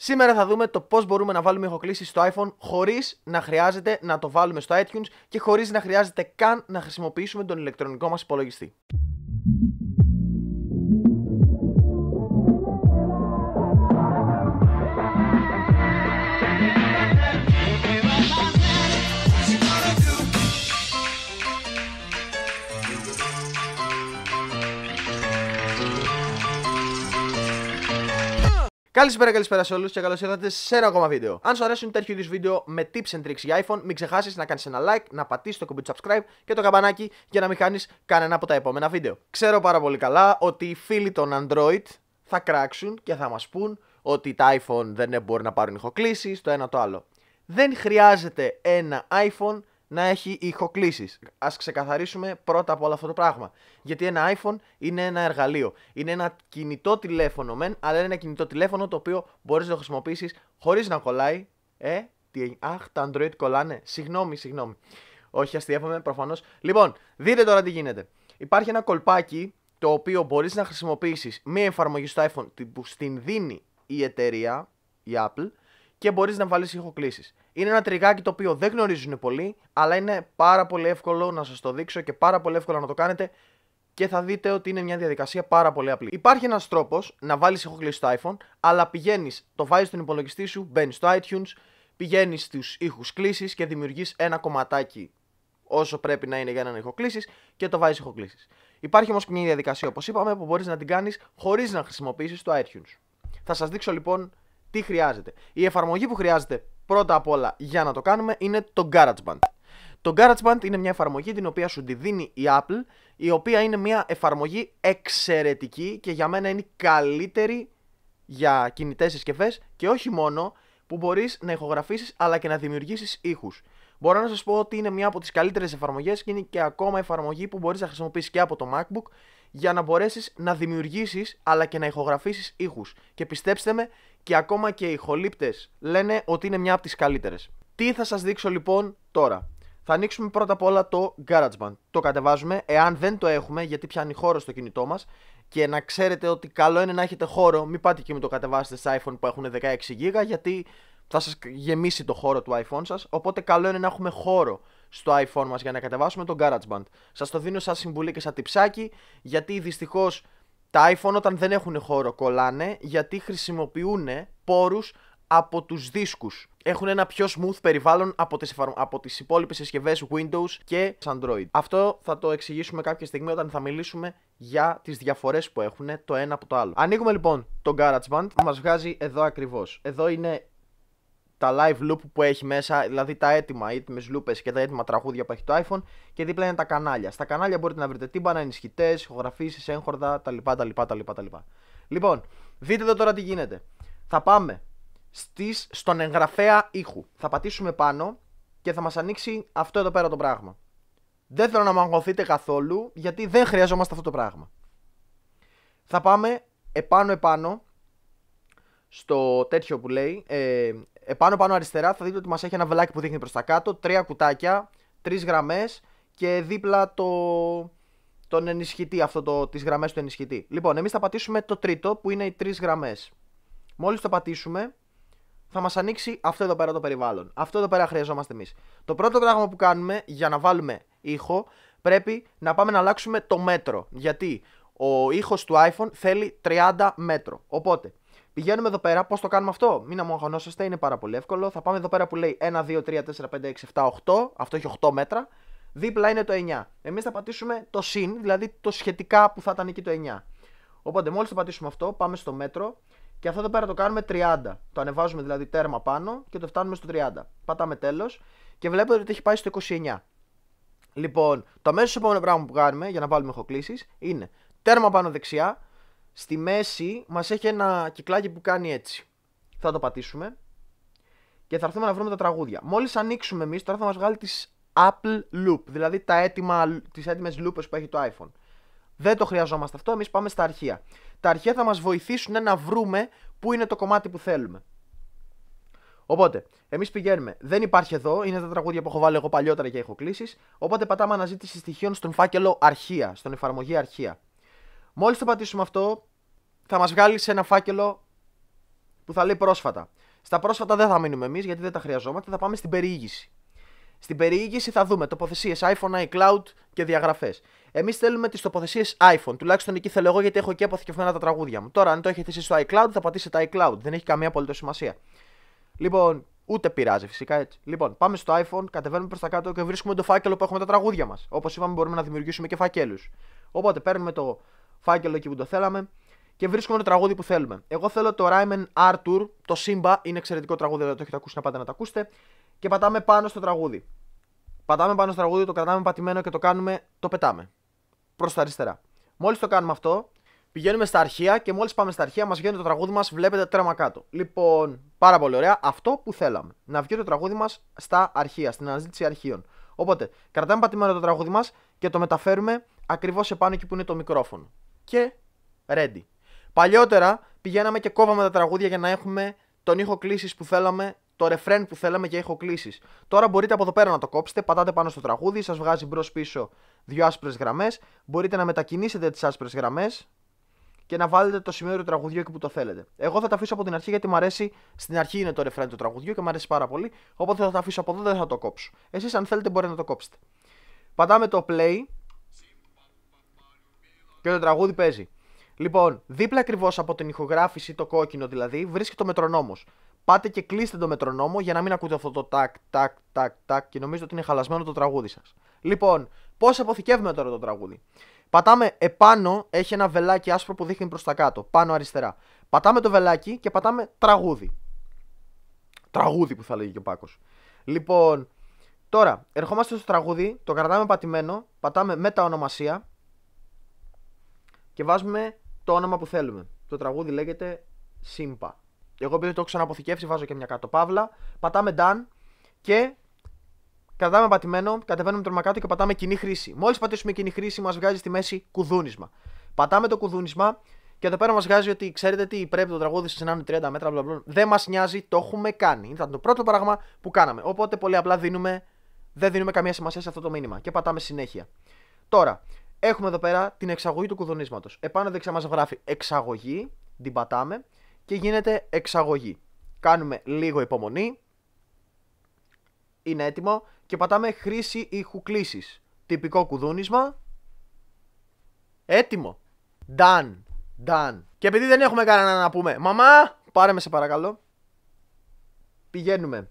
Σήμερα θα δούμε το πώς μπορούμε να βάλουμε ηχοκλήση στο iPhone χωρίς να χρειάζεται να το βάλουμε στο iTunes και χωρίς να χρειάζεται καν να χρησιμοποιήσουμε τον ηλεκτρονικό μας υπολογιστή. Καλησπέρα, καλησπέρα σε όλους και καλώς ήρθατε σε ένα ακόμα βίντεο. Αν σου αρέσουν τέτοιου είδους βίντεο με tips and tricks για iPhone, μην ξεχάσεις να κάνεις ένα like, να πατήσεις το κουμπί του subscribe και το καμπανάκι για να μην χάνεις κανένα από τα επόμενα βίντεο. Ξέρω πάρα πολύ καλά ότι οι φίλοι των Android θα κράξουν και θα μας πούν ότι τα iPhone δεν μπορεί να πάρουν ηχοκλήσεις, το ένα το άλλο. Δεν χρειάζεται ένα iPhone να έχει ηχοκλήσεις. Ας ξεκαθαρίσουμε πρώτα από όλο αυτό το πράγμα. Γιατί ένα iPhone είναι ένα εργαλείο. Είναι ένα κινητό τηλέφωνο μεν, αλλά είναι ένα κινητό τηλέφωνο το οποίο μπορείς να το χρησιμοποιήσεις χωρίς να κολλάει. Ε, τι, αχ, τα Android κολλάνε. Συγγνώμη, συγγνώμη. Όχι, αστείευαμε προφανώς. Λοιπόν, δείτε τώρα τι γίνεται. Υπάρχει ένα κολπάκι το οποίο μπορείς να χρησιμοποιήσεις μία εφαρμογή στο iPhone που στην δίνει η εταιρεία, η Apple, και μπορείς να βάλεις ηχοκλήσεις. Είναι ένα τριγάκι το οποίο δεν γνωρίζουν πολλοί, αλλά είναι πάρα πολύ εύκολο να σας το δείξω και πάρα πολύ εύκολο να το κάνετε και θα δείτε ότι είναι μια διαδικασία πάρα πολύ απλή. Υπάρχει ένας τρόπος να βάλεις κλείσει στο iPhone, αλλά πηγαίνεις, το βάζεις στον υπολογιστή σου, μπαίνεις στο iTunes, πηγαίνεις στους ήχους κλήσης και δημιουργείς ένα κομματάκι όσο πρέπει να είναι για έναν ηχοκλήση και το βάζεις ηχοκλήση. Υπάρχει όμως μια διαδικασία, όπως είπαμε, που μπορείς να την κάνεις χωρίς να χρησιμοποιήσεις το iTunes. Θα σας δείξω λοιπόν τι χρειάζεται. Η εφαρμογή που χρειάζεται πρώτα απ' όλα για να το κάνουμε είναι το GarageBand. Το GarageBand είναι μια εφαρμογή την οποία σου τη δίνει η Apple, η οποία είναι μια εφαρμογή εξαιρετική και για μένα είναι καλύτερη για κινητές συσκευές και όχι μόνο που μπορείς να ηχογραφήσεις αλλά και να δημιουργήσεις ήχους. Μπορώ να σας πω ότι είναι μια από τις καλύτερες εφαρμογές και είναι και ακόμα εφαρμογή που μπορείς να χρησιμοποιήσεις και από το MacBook για να μπορέσεις να δημιουργήσεις αλλά και να ηχογραφήσεις ήχους. Και πιστέψτε με, και ακόμα και οι χολύπτε λένε ότι είναι μια από τις καλύτερες. Τι θα σας δείξω λοιπόν τώρα. Θα ανοίξουμε πρώτα απ' όλα το GarageBand. Το κατεβάζουμε, εάν δεν το έχουμε, γιατί πιάνει χώρο στο κινητό μας. Και να ξέρετε ότι καλό είναι να έχετε χώρο. Μην πάτε και με το κατεβάσετε σε iPhone που έχουν 16 GB, γιατί θα σας γεμίσει το χώρο του iPhone σας. Οπότε καλό είναι να έχουμε χώρο στο iPhone μας για να κατεβάσουμε το GarageBand. Σας το δίνω σαν συμβουλή και σαν τυψάκι γιατί δυστυχώς τα iPhone όταν δεν έχουν χώρο κολλάνε γιατί χρησιμοποιούν πόρους από τους δίσκους. Έχουν ένα πιο smooth περιβάλλον από τις, εφαρμ... από τις υπόλοιπες Windows και Android. Αυτό θα το εξηγήσουμε κάποια στιγμή όταν θα μιλήσουμε για τις διαφορές που έχουν το ένα από το άλλο. Ανοίγουμε λοιπόν το GarageBand, μας βγάζει εδώ ακριβώς. Εδώ είναι τα live loop που έχει μέσα, δηλαδή τα έτοιμα, με λούπες και τα έτοιμα τραγούδια που έχει το iPhone, και δίπλα είναι τα κανάλια. Στα κανάλια μπορείτε να βρείτε τύμπανα, ενισχυτές, ηχογραφήσεις, έγχορδα τα λοιπά. Λοιπόν, δείτε εδώ τώρα τι γίνεται. Θα πάμε στις, στον εγγραφέα ήχου. Θα πατήσουμε πάνω και θα μας ανοίξει αυτό εδώ πέρα το πράγμα. Δεν θέλω να μαγωθείτε καθόλου γιατί δεν χρειαζόμαστε αυτό το πράγμα. Θα πάμε επάνω επάνω στο τέτοιο που λέει ε, επάνω πάνω αριστερά θα δείτε ότι μας έχει ένα βελάκι που δείχνει προς τα κάτω, τρία κουτάκια, τρεις γραμμές και δίπλα το, τον ενισχυτή, αυτό το, τις γραμμές του ενισχυτή. Λοιπόν, εμείς θα πατήσουμε το τρίτο που είναι οι τρεις γραμμές. Μόλις το πατήσουμε θα μας ανοίξει αυτό εδώ πέρα το περιβάλλον. Αυτό εδώ πέρα χρειαζόμαστε εμείς. Το πρώτο πράγμα που κάνουμε για να βάλουμε ήχο πρέπει να πάμε να αλλάξουμε το μέτρο. Γιατί ο ήχος του iPhone θέλει 30 μέτρο. Οπότε Πηγαίνουμε εδώ πέρα, πώς το κάνουμε αυτό. Μην αγωνόσαστε, είναι πάρα πολύ εύκολο. Θα πάμε εδώ πέρα που λέει 1, 2, 3, 4, 5, 6, 7, 8. Αυτό έχει 8 μέτρα. Δίπλα είναι το 9. Εμείς θα πατήσουμε το συν, δηλαδή το σχετικά που θα ήταν εκεί το 9. Οπότε μόλις το πατήσουμε αυτό, πάμε στο μέτρο και αυτό εδώ πέρα το κάνουμε 30. Το ανεβάζουμε δηλαδή τέρμα πάνω και το φτάνουμε στο 30. Πατάμε τέλος και βλέπετε ότι έχει πάει στο 29. Λοιπόν, το αμέσως επόμενο πράγμα που κάνουμε για να βάλουμε ηχοκλήσει είναι τέρμα πάνω δεξιά, Στη μέση μας έχει ένα κυκλάκι που κάνει έτσι. Θα το πατήσουμε και θα έρθουμε να βρούμε τα τραγούδια. Μόλις ανοίξουμε εμείς τώρα θα μας βγάλει τις Apple Loop, δηλαδή τα έτοιμα, τις έτοιμες loops που έχει το iPhone. Δεν το χρειαζόμαστε αυτό, εμείς πάμε στα αρχεία. Τα αρχεία θα μας βοηθήσουν να βρούμε πού είναι το κομμάτι που θέλουμε. Οπότε, εμείς πηγαίνουμε. Δεν υπάρχει εδώ, είναι τα τραγούδια που θελουμε οποτε εμείς πηγαινουμε βάλει εγώ παλιότερα και έχω κλείσει. Οπότε πατάμε αναζήτηση στοιχείων στον φάκελο αρχεία, στον εφαρμογή αρχεία. Μόλις το πατήσουμε αυτό, θα μας βγάλει σε ένα φάκελο που θα λέει πρόσφατα. Στα πρόσφατα δεν θα μείνουμε εμείς γιατί δεν τα χρειαζόμαστε, θα πάμε στην περιήγηση. Στην περιήγηση θα δούμε τοποθεσίες iPhone, iCloud και διαγραφές. Εμείς θέλουμε τις τοποθεσίες iPhone, τουλάχιστον εκεί θέλω εγώ γιατί έχω και αποθηκευμένα τα τραγούδια μου. Τώρα, αν το έχετε εσείς στο iCloud, θα πατήσετε iCloud, δεν έχει καμία απολύτως σημασία. Λοιπόν, ούτε πειράζει φυσικά έτσι. Λοιπόν, πάμε στο iPhone, κατεβαίνουμε προς τα κάτω και βρίσκουμε το φάκελο που έχουμε τα τραγούδια μας. Όπως είπαμε, μπορούμε να δημιουργήσουμε και φακέλους. Οπότε παίρνουμε το φάκελο εκεί που το θέλαμε και βρίσκουμε το τραγούδι που θέλουμε. Εγώ θέλω το Ryman Arthur, το Simba, είναι εξαιρετικό τραγούδι, δεν το έχετε ακούσει να πάτε να το ακούσετε. Και πατάμε πάνω στο τραγούδι. Πατάμε πάνω στο τραγούδι, το κρατάμε πατημένο και το κάνουμε, το πετάμε. Προς τα αριστερά. Μόλις το κάνουμε αυτό, πηγαίνουμε στα αρχεία και μόλις πάμε στα αρχεία μας βγαίνει το τραγούδι μας, βλέπετε τρέμα κάτω. Λοιπόν, πάρα πολύ ωραία. Αυτό που θέλαμε. Να βγει το τραγούδι μας στα αρχεία, στην αναζήτηση αρχείων. Οπότε, κρατάμε πατημένο το τραγούδι μας και το μεταφέρουμε ακριβώς επάνω εκεί που είναι το μικρόφωνο και ready. Παλιότερα πηγαίναμε και κόβαμε τα τραγούδια για να έχουμε τον ήχο κλήσει που θέλαμε, το ρεφρέν που θέλαμε για ήχο κλήσει. Τώρα μπορείτε από εδώ πέρα να το κόψετε, πατάτε πάνω στο τραγούδι, σας βγάζει μπρος πίσω δύο άσπρες γραμμές. Μπορείτε να μετακινήσετε τις άσπρες γραμμές και να βάλετε το σημείο του τραγουδιού εκεί που το θέλετε. Εγώ θα το αφήσω από την αρχή γιατί μου αρέσει. Στην αρχή είναι το ρεφρέν του τραγουδιού και μου αρέσει πάρα πολύ. Οπότε θα τα αφήσω από εδώ, δεν θα το κόψω. Εσείς, αν θέλετε, μπορείτε να το κόψετε. Πατάμε το play και το τραγούδι παίζει. Λοιπόν, δίπλα ακριβώς από την ηχογράφηση, το κόκκινο δηλαδή, βρίσκεται το μετρονόμος. Πάτε και κλείστε το μετρονόμο για να μην ακούτε αυτό το τάκ, τάκ, τάκ, τάκ και νομίζω ότι είναι χαλασμένο το τραγούδι σας. Λοιπόν, πώς αποθηκεύουμε τώρα το τραγούδι. Πατάμε επάνω, έχει ένα βελάκι άσπρο που δείχνει προς τα κάτω, πάνω αριστερά. Πατάμε το βελάκι και πατάμε τραγούδι. Τραγούδι που θα λέγει και ο Πάκος. Λοιπόν, τώρα ερχόμαστε στο τραγούδι, το κρατάμε πατημένο, πατάμε με τα ονομασία, και βάζουμε το όνομα που θέλουμε. Το τραγούδι λέγεται Σύμπα. Εγώ επειδή το έχω ξαναποθηκεύσει, βάζω και μια κάτω παύλα. Πατάμε done και κρατάμε πατημένο, κατεβαίνουμε το κάτω και πατάμε κοινή χρήση. Μόλις πατήσουμε κοινή χρήση, μας βγάζει στη μέση κουδούνισμα. Πατάμε το κουδούνισμα και εδώ πέρα μας βγάζει ότι ξέρετε τι πρέπει το τραγούδι σας να είναι 30 μέτρα, μπλα Δεν μας νοιάζει, το έχουμε κάνει. Ήταν το πρώτο πράγμα που κάναμε. Οπότε πολύ απλά δίνουμε, δεν δίνουμε καμία σημασία σε αυτό το μήνυμα και πατάμε συνέχεια. Τώρα, Έχουμε εδώ πέρα την εξαγωγή του κουδουνίσματος. Επάνω δεξιά μας γράφει εξαγωγή, την πατάμε και γίνεται εξαγωγή. Κάνουμε λίγο υπομονή. Είναι έτοιμο και πατάμε χρήση ήχου κλήσης. Τυπικό κουδούνισμα. Έτοιμο. Done. Done. Και επειδή δεν έχουμε κανένα να πούμε, μαμά, πάρε με σε παρακαλώ. Πηγαίνουμε.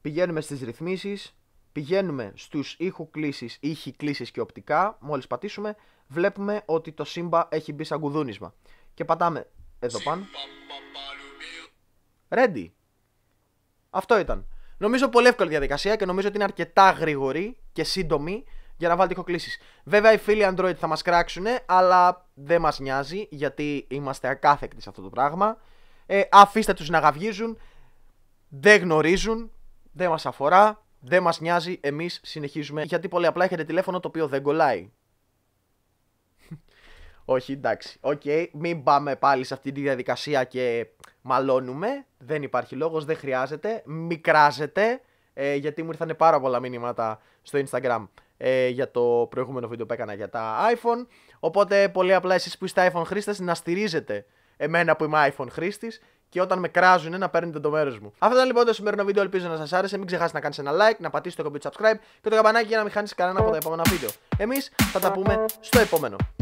Πηγαίνουμε στις ρυθμίσεις. Πηγαίνουμε στους ήχου κλήσεις, ήχοι κλήσεις και οπτικά. Μόλις πατήσουμε βλέπουμε ότι το σύμπα έχει μπει σαν κουδούνισμα. Και πατάμε εδώ πάνω. Ready. Αυτό ήταν. Νομίζω πολύ εύκολη διαδικασία και νομίζω ότι είναι αρκετά γρήγορη και σύντομη για να βάλετε ηχοκλήσεις. Βέβαια, οι φίλοι Android θα μας κράξουν, αλλά δεν μας νοιάζει γιατί είμαστε ακάθεκτοι σε αυτό το πράγμα. Ε, αφήστε τους να γαυγίζουν. Δεν γνωρίζουν. Δεν μας αφορά. Δεν μας νοιάζει, εμείς συνεχίζουμε. Γιατί πολύ απλά έχετε τηλέφωνο το οποίο δεν κολλάει. Όχι, εντάξει. Οκ, okay, μην πάμε πάλι σε αυτή τη διαδικασία και μαλώνουμε. Δεν υπάρχει λόγος, δεν χρειάζεται. Μικράζεται, ε, γιατί μου ήρθαν πάρα πολλά μηνύματα στο Instagram ε, για το προηγούμενο βίντεο που έκανα για τα iPhone. Οπότε, πολύ απλά εσείς που είστε iPhone χρήστες, να στηρίζετε εμένα που είμαι iPhone χρήστης και όταν με κράζουν να παίρνετε το μέρος μου. Αυτό ήταν λοιπόν το σημερινό βίντεο, ελπίζω να σας άρεσε. Μην ξεχάσει να κάνετε ένα like, να πατήσετε το κομπί subscribe και το καμπανάκι για να μην χάνεις κανένα από τα επόμενα βίντεο. Εμείς θα τα πούμε στο επόμενο.